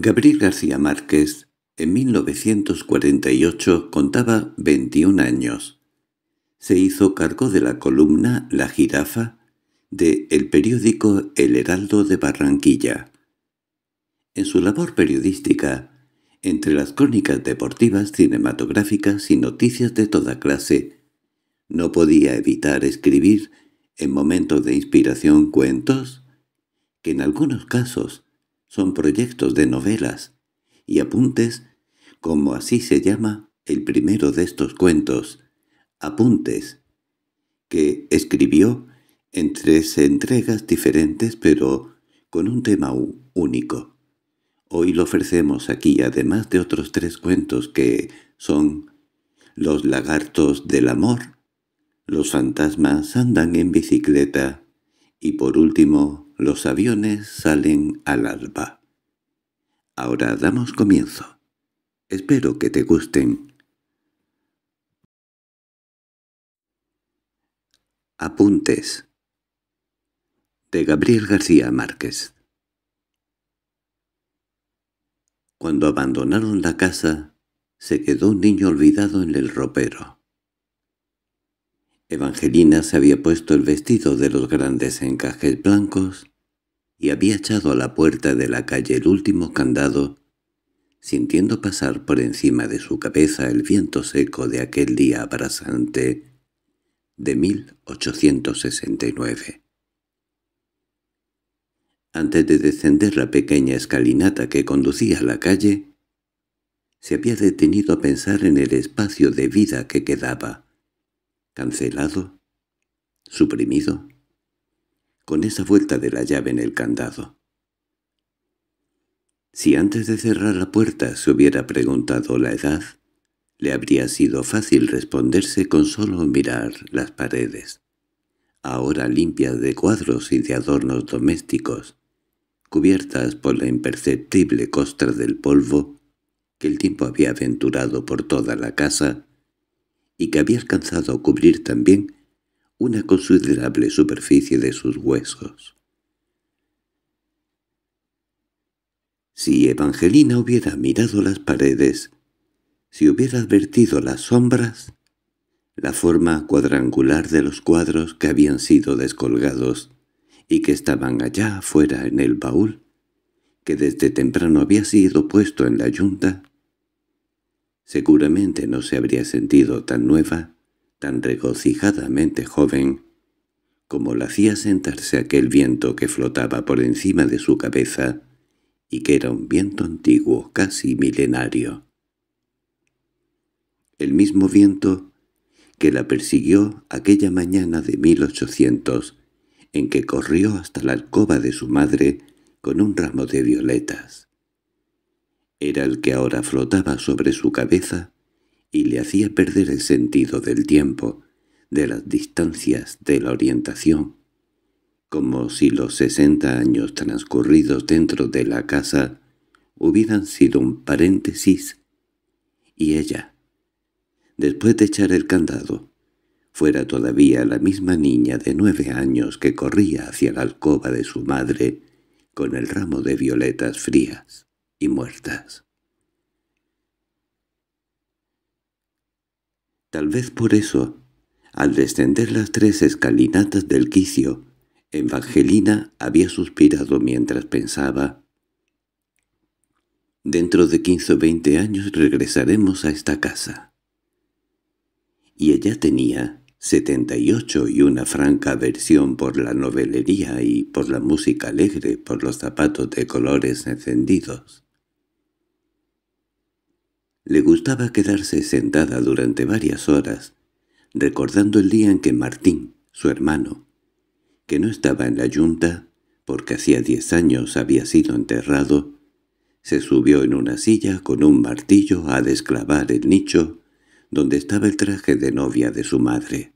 Gabriel García Márquez, en 1948, contaba 21 años. Se hizo cargo de la columna La Jirafa de el periódico El Heraldo de Barranquilla. En su labor periodística, entre las crónicas deportivas, cinematográficas y noticias de toda clase, no podía evitar escribir, en momentos de inspiración, cuentos que en algunos casos son proyectos de novelas y apuntes, como así se llama el primero de estos cuentos, apuntes, que escribió en tres entregas diferentes pero con un tema único. Hoy lo ofrecemos aquí además de otros tres cuentos que son Los lagartos del amor, Los fantasmas andan en bicicleta y por último los aviones salen al alba. Ahora damos comienzo. Espero que te gusten. Apuntes de Gabriel García Márquez Cuando abandonaron la casa, se quedó un niño olvidado en el ropero. Evangelina se había puesto el vestido de los grandes encajes blancos y había echado a la puerta de la calle el último candado, sintiendo pasar por encima de su cabeza el viento seco de aquel día abrasante de 1869. Antes de descender la pequeña escalinata que conducía a la calle, se había detenido a pensar en el espacio de vida que quedaba cancelado, suprimido, con esa vuelta de la llave en el candado. Si antes de cerrar la puerta se hubiera preguntado la edad, le habría sido fácil responderse con solo mirar las paredes, ahora limpias de cuadros y de adornos domésticos, cubiertas por la imperceptible costra del polvo que el tiempo había aventurado por toda la casa y que había alcanzado a cubrir también una considerable superficie de sus huesos. Si Evangelina hubiera mirado las paredes, si hubiera advertido las sombras, la forma cuadrangular de los cuadros que habían sido descolgados y que estaban allá afuera en el baúl, que desde temprano había sido puesto en la yunta, Seguramente no se habría sentido tan nueva, tan regocijadamente joven, como la hacía sentarse aquel viento que flotaba por encima de su cabeza y que era un viento antiguo, casi milenario. El mismo viento que la persiguió aquella mañana de 1800, en que corrió hasta la alcoba de su madre con un ramo de violetas era el que ahora flotaba sobre su cabeza y le hacía perder el sentido del tiempo, de las distancias, de la orientación, como si los sesenta años transcurridos dentro de la casa hubieran sido un paréntesis, y ella, después de echar el candado, fuera todavía la misma niña de nueve años que corría hacia la alcoba de su madre con el ramo de violetas frías y muertas. Tal vez por eso, al descender las tres escalinatas del quicio, Evangelina había suspirado mientras pensaba «Dentro de quince o veinte años regresaremos a esta casa». Y ella tenía setenta y ocho y una franca aversión por la novelería y por la música alegre, por los zapatos de colores encendidos. Le gustaba quedarse sentada durante varias horas, recordando el día en que Martín, su hermano, que no estaba en la yunta, porque hacía diez años había sido enterrado, se subió en una silla con un martillo a desclavar el nicho donde estaba el traje de novia de su madre.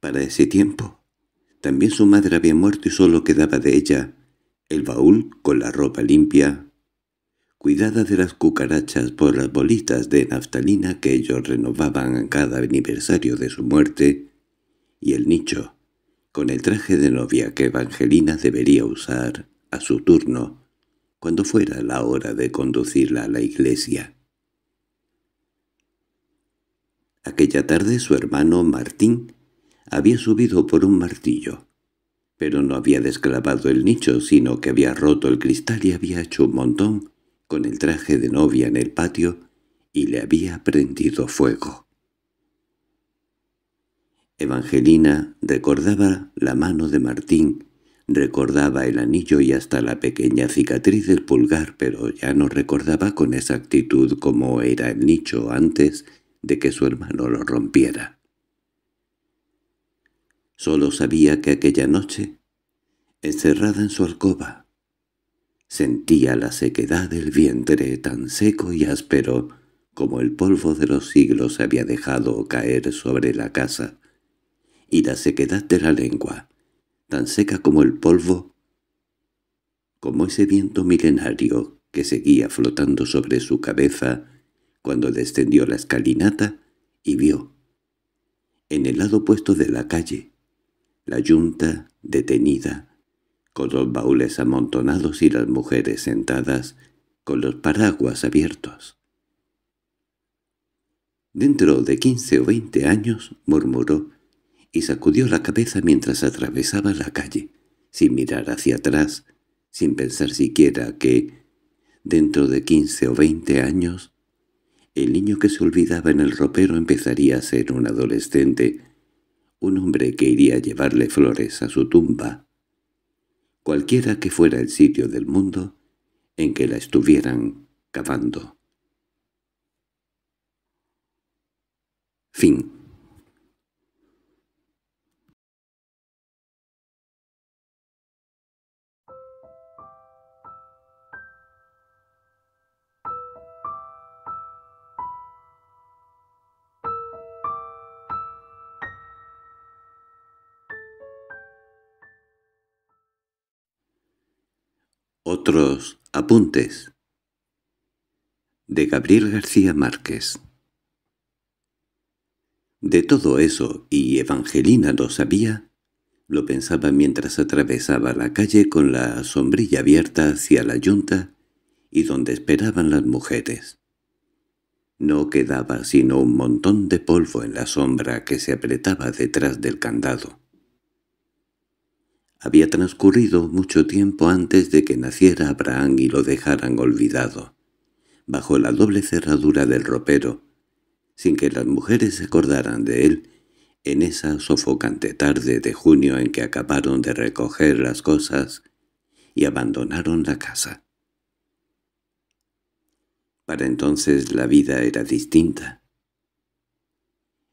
Para ese tiempo, también su madre había muerto y solo quedaba de ella el baúl con la ropa limpia, cuidada de las cucarachas por las bolitas de naftalina que ellos renovaban a cada aniversario de su muerte, y el nicho, con el traje de novia que Evangelina debería usar a su turno, cuando fuera la hora de conducirla a la iglesia. Aquella tarde su hermano Martín había subido por un martillo, pero no había desclavado el nicho, sino que había roto el cristal y había hecho un montón con el traje de novia en el patio y le había prendido fuego. Evangelina recordaba la mano de Martín, recordaba el anillo y hasta la pequeña cicatriz del pulgar, pero ya no recordaba con exactitud cómo era el nicho antes de que su hermano lo rompiera. Solo sabía que aquella noche, encerrada en su alcoba, Sentía la sequedad del vientre tan seco y áspero como el polvo de los siglos había dejado caer sobre la casa, y la sequedad de la lengua, tan seca como el polvo, como ese viento milenario que seguía flotando sobre su cabeza cuando descendió la escalinata y vio, en el lado opuesto de la calle, la yunta detenida con los baúles amontonados y las mujeres sentadas, con los paraguas abiertos. «Dentro de quince o veinte años», murmuró, y sacudió la cabeza mientras atravesaba la calle, sin mirar hacia atrás, sin pensar siquiera que, dentro de quince o veinte años, el niño que se olvidaba en el ropero empezaría a ser un adolescente, un hombre que iría a llevarle flores a su tumba, cualquiera que fuera el sitio del mundo en que la estuvieran cavando. Fin Otros apuntes de Gabriel García Márquez De todo eso, y Evangelina lo sabía, lo pensaba mientras atravesaba la calle con la sombrilla abierta hacia la yunta y donde esperaban las mujeres. No quedaba sino un montón de polvo en la sombra que se apretaba detrás del candado. Había transcurrido mucho tiempo antes de que naciera Abraham y lo dejaran olvidado, bajo la doble cerradura del ropero, sin que las mujeres se acordaran de él, en esa sofocante tarde de junio en que acabaron de recoger las cosas y abandonaron la casa. Para entonces la vida era distinta.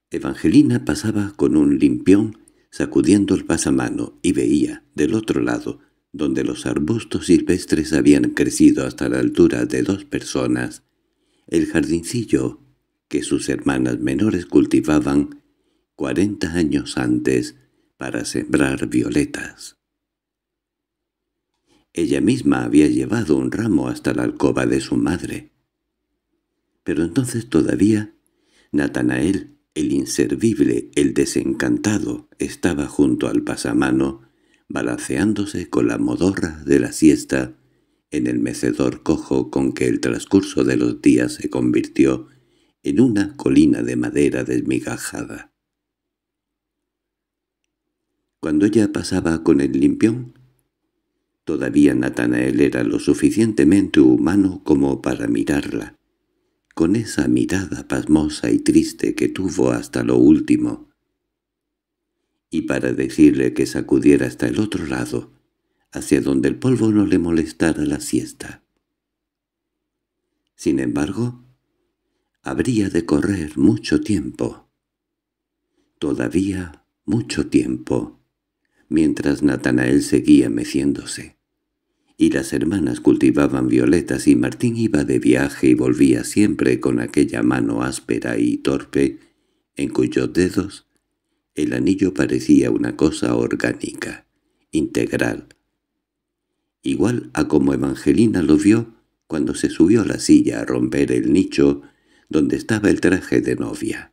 Evangelina pasaba con un limpión sacudiendo el pasamano, y veía, del otro lado, donde los arbustos silvestres habían crecido hasta la altura de dos personas, el jardincillo que sus hermanas menores cultivaban cuarenta años antes para sembrar violetas. Ella misma había llevado un ramo hasta la alcoba de su madre. Pero entonces todavía Natanael el inservible, el desencantado, estaba junto al pasamano, balanceándose con la modorra de la siesta, en el mecedor cojo con que el transcurso de los días se convirtió en una colina de madera desmigajada. Cuando ella pasaba con el limpión, todavía Natanael era lo suficientemente humano como para mirarla, con esa mirada pasmosa y triste que tuvo hasta lo último, y para decirle que sacudiera hasta el otro lado, hacia donde el polvo no le molestara la siesta. Sin embargo, habría de correr mucho tiempo. Todavía mucho tiempo, mientras Natanael seguía meciéndose y las hermanas cultivaban violetas y Martín iba de viaje y volvía siempre con aquella mano áspera y torpe, en cuyos dedos el anillo parecía una cosa orgánica, integral. Igual a como Evangelina lo vio cuando se subió a la silla a romper el nicho donde estaba el traje de novia.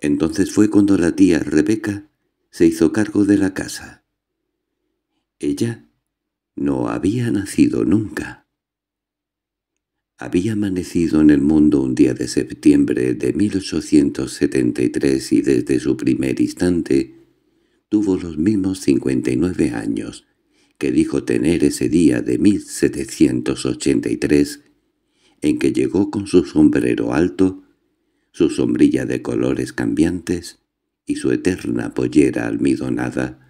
Entonces fue cuando la tía Rebeca se hizo cargo de la casa. Ella no había nacido nunca. Había amanecido en el mundo un día de septiembre de 1873 y desde su primer instante tuvo los mismos 59 años que dijo tener ese día de 1783 en que llegó con su sombrero alto, su sombrilla de colores cambiantes y su eterna pollera almidonada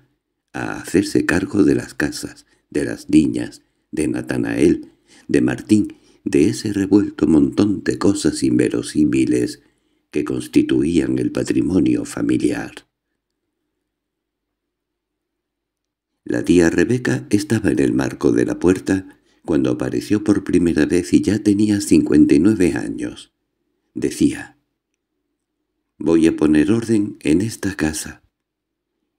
a hacerse cargo de las casas, de las niñas, de Natanael, de Martín, de ese revuelto montón de cosas inverosímiles que constituían el patrimonio familiar. La tía Rebeca estaba en el marco de la puerta cuando apareció por primera vez y ya tenía 59 años. Decía, «Voy a poner orden en esta casa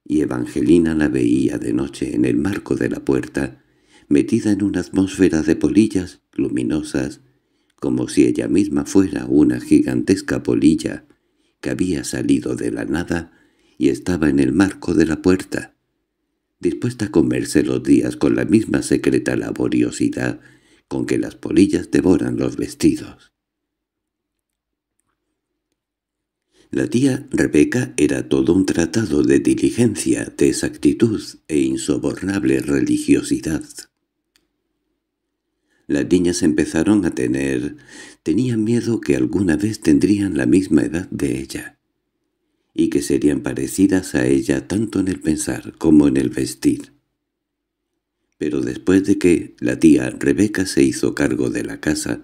y Evangelina la veía de noche en el marco de la puerta, metida en una atmósfera de polillas luminosas, como si ella misma fuera una gigantesca polilla que había salido de la nada y estaba en el marco de la puerta, dispuesta a comerse los días con la misma secreta laboriosidad con que las polillas devoran los vestidos. La tía Rebeca era todo un tratado de diligencia, de exactitud e insobornable religiosidad. Las niñas empezaron a tener... Tenían miedo que alguna vez tendrían la misma edad de ella y que serían parecidas a ella tanto en el pensar como en el vestir. Pero después de que la tía Rebeca se hizo cargo de la casa,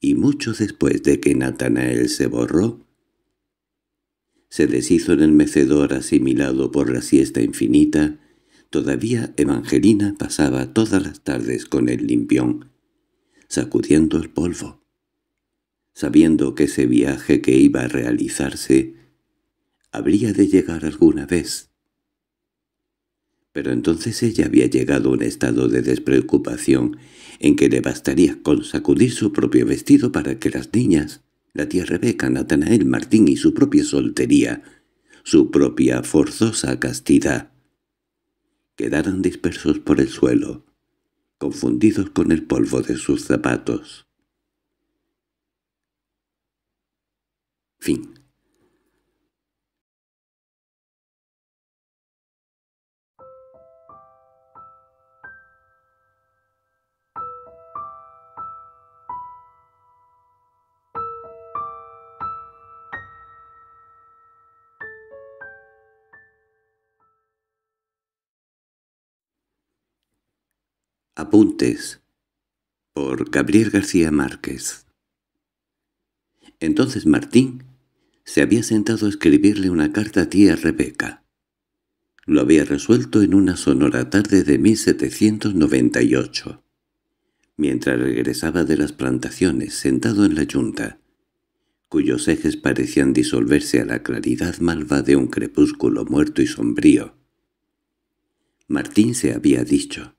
y mucho después de que Natanael se borró, se deshizo en el mecedor asimilado por la siesta infinita, todavía Evangelina pasaba todas las tardes con el limpión, sacudiendo el polvo. Sabiendo que ese viaje que iba a realizarse habría de llegar alguna vez. Pero entonces ella había llegado a un estado de despreocupación en que le bastaría con sacudir su propio vestido para que las niñas la tía Rebeca, Natanael Martín y su propia soltería, su propia forzosa castidad. Quedaron dispersos por el suelo, confundidos con el polvo de sus zapatos. Fin Apuntes por Gabriel García Márquez Entonces Martín se había sentado a escribirle una carta a tía Rebeca. Lo había resuelto en una sonora tarde de 1798, mientras regresaba de las plantaciones sentado en la yunta, cuyos ejes parecían disolverse a la claridad malva de un crepúsculo muerto y sombrío. Martín se había dicho,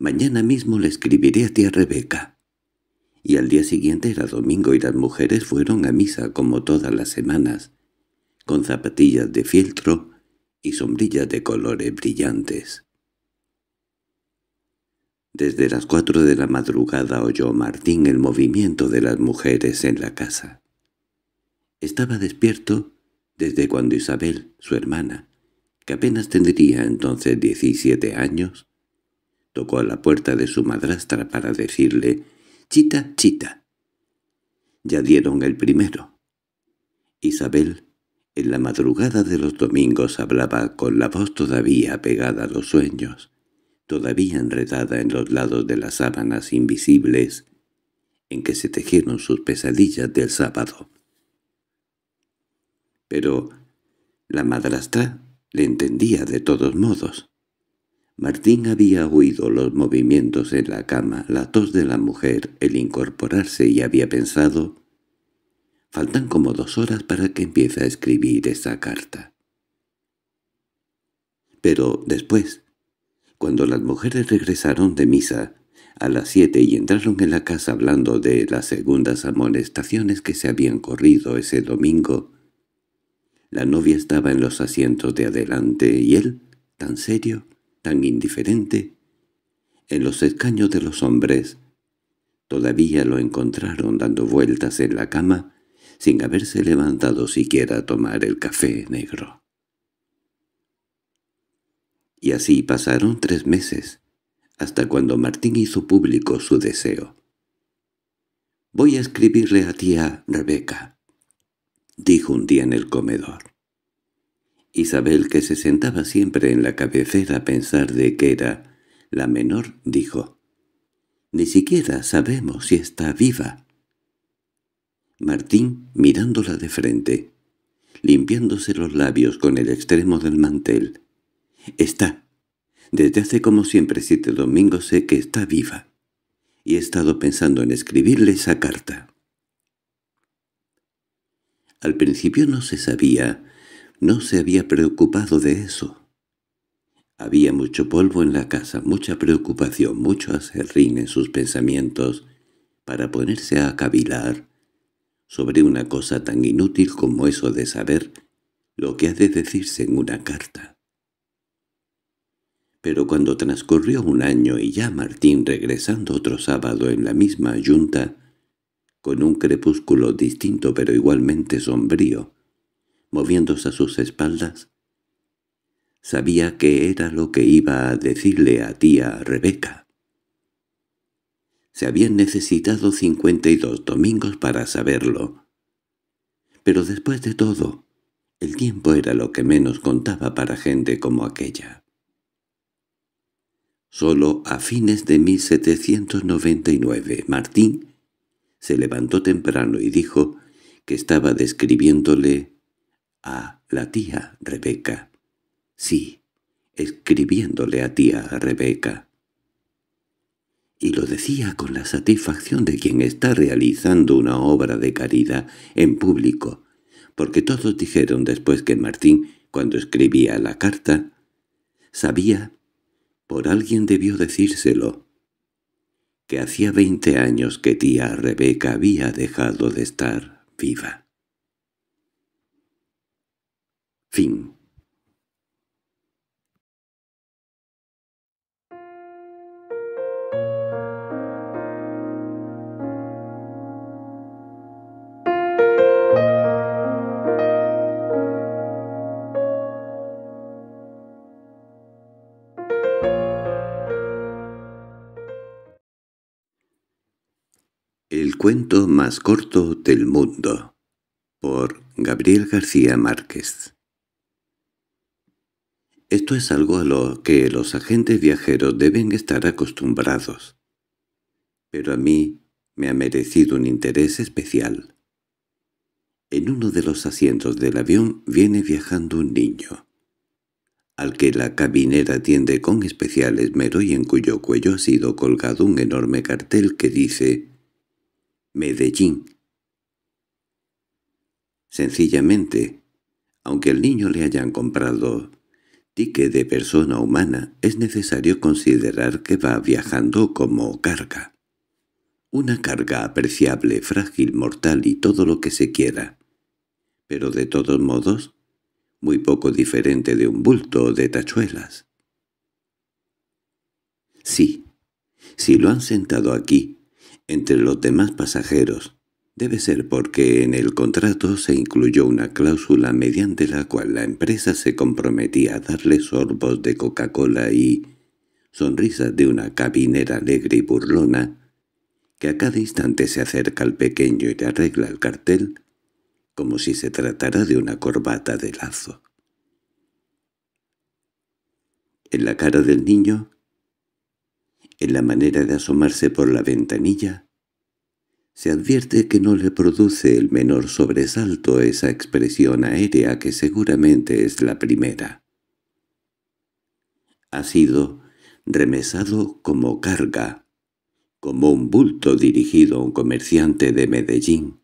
Mañana mismo le escribiré a tía Rebeca. Y al día siguiente era domingo y las mujeres fueron a misa como todas las semanas, con zapatillas de fieltro y sombrillas de colores brillantes. Desde las cuatro de la madrugada oyó Martín el movimiento de las mujeres en la casa. Estaba despierto desde cuando Isabel, su hermana, que apenas tendría entonces diecisiete años, Tocó a la puerta de su madrastra para decirle «Chita, chita». Ya dieron el primero. Isabel, en la madrugada de los domingos, hablaba con la voz todavía pegada a los sueños, todavía enredada en los lados de las sábanas invisibles en que se tejieron sus pesadillas del sábado. Pero la madrastra le entendía de todos modos. Martín había oído los movimientos en la cama, la tos de la mujer, el incorporarse y había pensado «Faltan como dos horas para que empiece a escribir esa carta». Pero después, cuando las mujeres regresaron de misa, a las siete y entraron en la casa hablando de las segundas amonestaciones que se habían corrido ese domingo, la novia estaba en los asientos de adelante y él, tan serio, tan indiferente, en los escaños de los hombres. Todavía lo encontraron dando vueltas en la cama, sin haberse levantado siquiera a tomar el café negro. Y así pasaron tres meses, hasta cuando Martín hizo público su deseo. «Voy a escribirle a tía Rebeca», dijo un día en el comedor. Isabel, que se sentaba siempre en la cabecera a pensar de que era la menor, dijo, «Ni siquiera sabemos si está viva». Martín, mirándola de frente, limpiándose los labios con el extremo del mantel. «Está. Desde hace como siempre siete domingos sé que está viva. Y he estado pensando en escribirle esa carta». Al principio no se sabía no se había preocupado de eso. Había mucho polvo en la casa, mucha preocupación, mucho acerrín en sus pensamientos para ponerse a cavilar sobre una cosa tan inútil como eso de saber lo que ha de decirse en una carta. Pero cuando transcurrió un año y ya Martín regresando otro sábado en la misma yunta, con un crepúsculo distinto pero igualmente sombrío, moviéndose a sus espaldas. Sabía que era lo que iba a decirle a tía Rebeca. Se habían necesitado cincuenta y dos domingos para saberlo. Pero después de todo, el tiempo era lo que menos contaba para gente como aquella. Solo a fines de 1799 Martín se levantó temprano y dijo que estaba describiéndole la tía Rebeca. Sí, escribiéndole a tía Rebeca. Y lo decía con la satisfacción de quien está realizando una obra de caridad en público, porque todos dijeron después que Martín, cuando escribía la carta, sabía, por alguien debió decírselo, que hacía veinte años que tía Rebeca había dejado de estar viva. Fin. El cuento más corto del mundo por Gabriel García Márquez esto es algo a lo que los agentes viajeros deben estar acostumbrados. Pero a mí me ha merecido un interés especial. En uno de los asientos del avión viene viajando un niño, al que la cabinera atiende con especial esmero y en cuyo cuello ha sido colgado un enorme cartel que dice «Medellín». Sencillamente, aunque al niño le hayan comprado que de persona humana es necesario considerar que va viajando como carga. Una carga apreciable, frágil, mortal y todo lo que se quiera. Pero de todos modos, muy poco diferente de un bulto de tachuelas. Sí, si lo han sentado aquí, entre los demás pasajeros, Debe ser porque en el contrato se incluyó una cláusula mediante la cual la empresa se comprometía a darle sorbos de Coca-Cola y sonrisas de una cabinera alegre y burlona, que a cada instante se acerca al pequeño y le arregla el cartel, como si se tratara de una corbata de lazo. En la cara del niño, en la manera de asomarse por la ventanilla, se advierte que no le produce el menor sobresalto esa expresión aérea que seguramente es la primera. Ha sido remesado como carga, como un bulto dirigido a un comerciante de Medellín,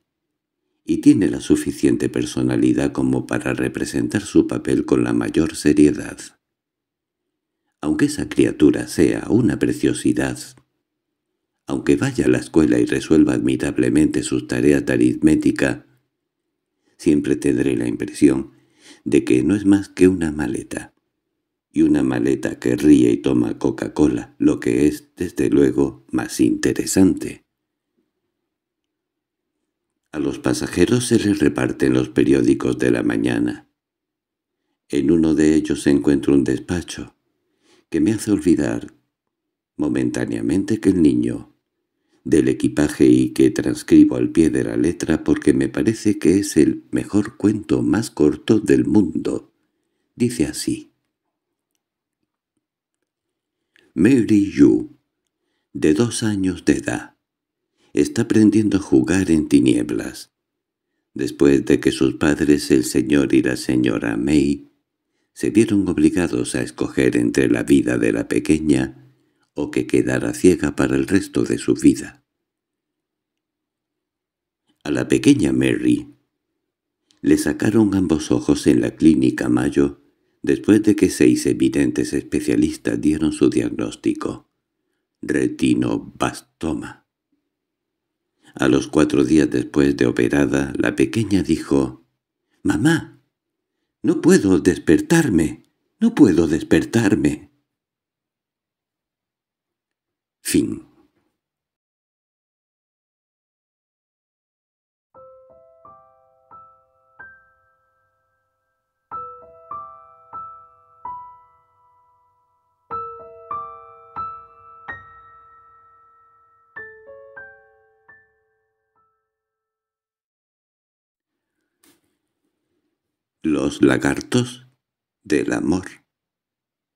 y tiene la suficiente personalidad como para representar su papel con la mayor seriedad. Aunque esa criatura sea una preciosidad, aunque vaya a la escuela y resuelva admirablemente sus tareas de aritmética, siempre tendré la impresión de que no es más que una maleta, y una maleta que ríe y toma Coca-Cola, lo que es, desde luego, más interesante. A los pasajeros se les reparten los periódicos de la mañana. En uno de ellos se encuentra un despacho, que me hace olvidar momentáneamente que el niño del equipaje y que transcribo al pie de la letra porque me parece que es el mejor cuento más corto del mundo. Dice así. Mary Yu, de dos años de edad, está aprendiendo a jugar en tinieblas. Después de que sus padres, el señor y la señora May, se vieron obligados a escoger entre la vida de la pequeña o que quedara ciega para el resto de su vida. A la pequeña Mary le sacaron ambos ojos en la clínica Mayo después de que seis evidentes especialistas dieron su diagnóstico. Retinobastoma. A los cuatro días después de operada, la pequeña dijo, «¡Mamá! ¡No puedo despertarme! ¡No puedo despertarme!» Fin. Los lagartos del amor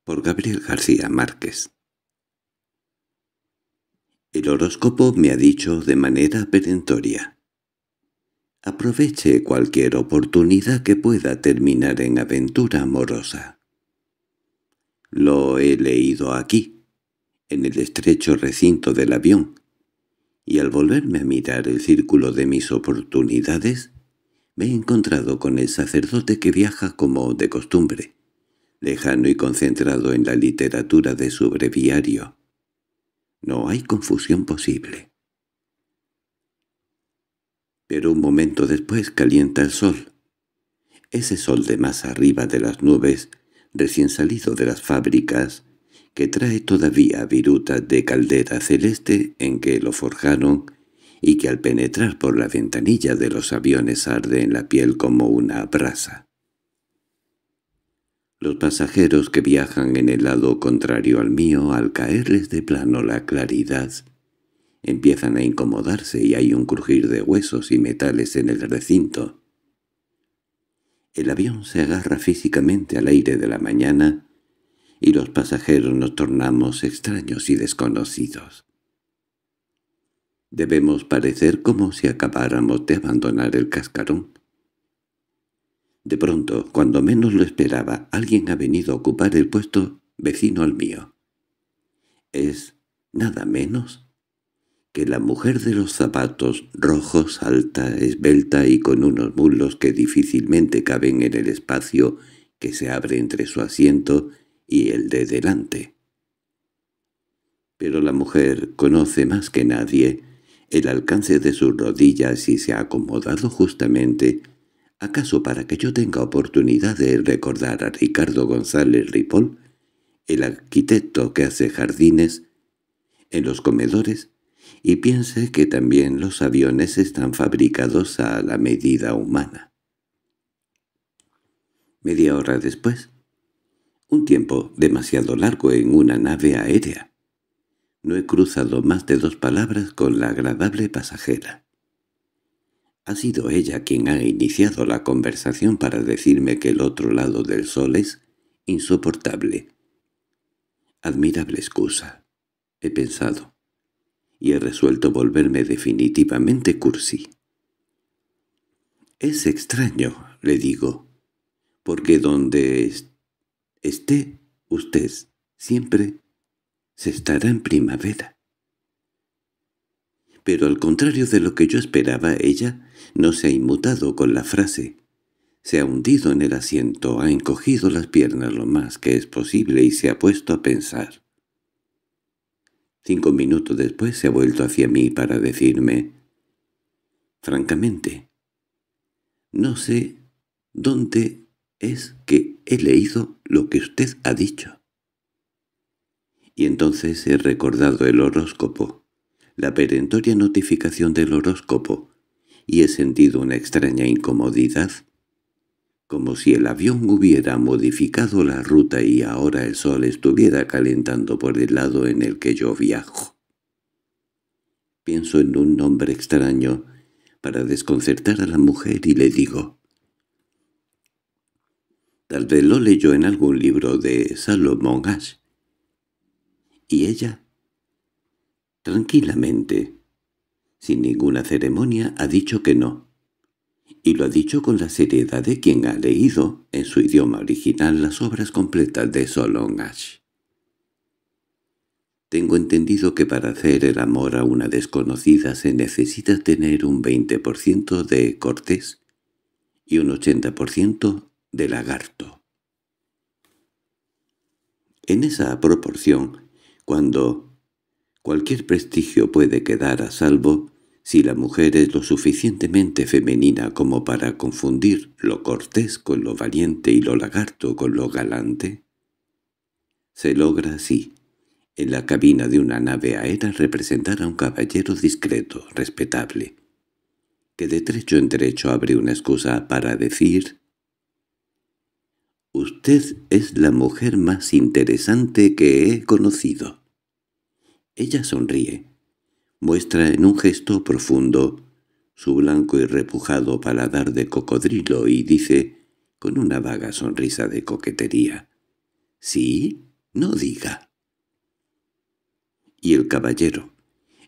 por Gabriel García Márquez el horóscopo me ha dicho de manera perentoria. Aproveche cualquier oportunidad que pueda terminar en aventura amorosa. Lo he leído aquí, en el estrecho recinto del avión, y al volverme a mirar el círculo de mis oportunidades, me he encontrado con el sacerdote que viaja como de costumbre, lejano y concentrado en la literatura de su breviario, no hay confusión posible. Pero un momento después calienta el sol. Ese sol de más arriba de las nubes, recién salido de las fábricas, que trae todavía virutas de caldera celeste en que lo forjaron y que al penetrar por la ventanilla de los aviones arde en la piel como una brasa. Los pasajeros que viajan en el lado contrario al mío, al caerles de plano la claridad, empiezan a incomodarse y hay un crujir de huesos y metales en el recinto. El avión se agarra físicamente al aire de la mañana y los pasajeros nos tornamos extraños y desconocidos. Debemos parecer como si acabáramos de abandonar el cascarón, de pronto, cuando menos lo esperaba, alguien ha venido a ocupar el puesto vecino al mío. Es nada menos que la mujer de los zapatos rojos, alta, esbelta y con unos muslos que difícilmente caben en el espacio que se abre entre su asiento y el de delante. Pero la mujer conoce más que nadie el alcance de sus rodillas y se ha acomodado justamente ¿Acaso para que yo tenga oportunidad de recordar a Ricardo González Ripoll, el arquitecto que hace jardines, en los comedores, y piense que también los aviones están fabricados a la medida humana? Media hora después, un tiempo demasiado largo en una nave aérea. No he cruzado más de dos palabras con la agradable pasajera. Ha sido ella quien ha iniciado la conversación para decirme que el otro lado del sol es insoportable. Admirable excusa, he pensado, y he resuelto volverme definitivamente cursi. Es extraño, le digo, porque donde esté usted siempre se estará en primavera. Pero al contrario de lo que yo esperaba, ella no se ha inmutado con la frase. Se ha hundido en el asiento, ha encogido las piernas lo más que es posible y se ha puesto a pensar. Cinco minutos después se ha vuelto hacia mí para decirme, «Francamente, no sé dónde es que he leído lo que usted ha dicho». Y entonces he recordado el horóscopo la perentoria notificación del horóscopo, y he sentido una extraña incomodidad, como si el avión hubiera modificado la ruta y ahora el sol estuviera calentando por el lado en el que yo viajo. Pienso en un nombre extraño para desconcertar a la mujer y le digo. Tal vez lo leyó en algún libro de Salomón Ash. Y ella tranquilamente. Sin ninguna ceremonia ha dicho que no. Y lo ha dicho con la seriedad de quien ha leído, en su idioma original, las obras completas de Solon Tengo entendido que para hacer el amor a una desconocida se necesita tener un 20% de cortés y un 80% de lagarto. En esa proporción, cuando Cualquier prestigio puede quedar a salvo si la mujer es lo suficientemente femenina como para confundir lo cortés con lo valiente y lo lagarto con lo galante. Se logra así, en la cabina de una nave aérea representar a un caballero discreto, respetable, que de trecho en trecho abre una excusa para decir «Usted es la mujer más interesante que he conocido». Ella sonríe. Muestra en un gesto profundo su blanco y repujado paladar de cocodrilo y dice, con una vaga sonrisa de coquetería, «¿Sí? No diga». Y el caballero,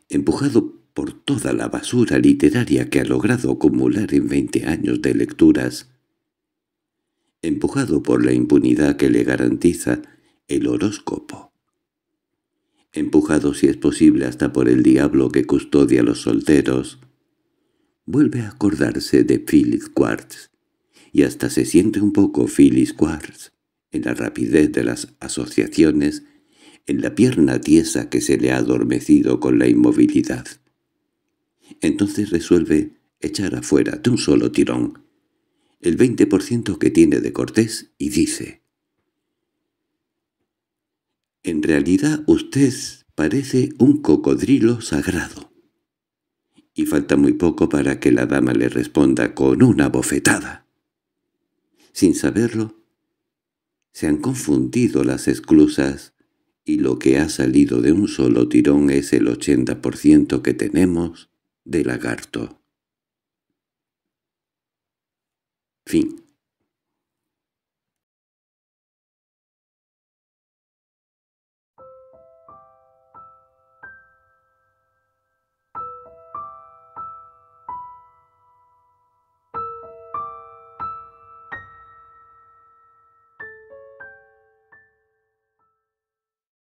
empujado por toda la basura literaria que ha logrado acumular en veinte años de lecturas, empujado por la impunidad que le garantiza el horóscopo, empujado si es posible hasta por el diablo que custodia a los solteros, vuelve a acordarse de Phyllis Quartz, y hasta se siente un poco Phyllis Quartz, en la rapidez de las asociaciones, en la pierna tiesa que se le ha adormecido con la inmovilidad. Entonces resuelve echar afuera de un solo tirón el 20% que tiene de Cortés y dice en realidad usted parece un cocodrilo sagrado. Y falta muy poco para que la dama le responda con una bofetada. Sin saberlo, se han confundido las esclusas y lo que ha salido de un solo tirón es el 80% que tenemos de lagarto. Fin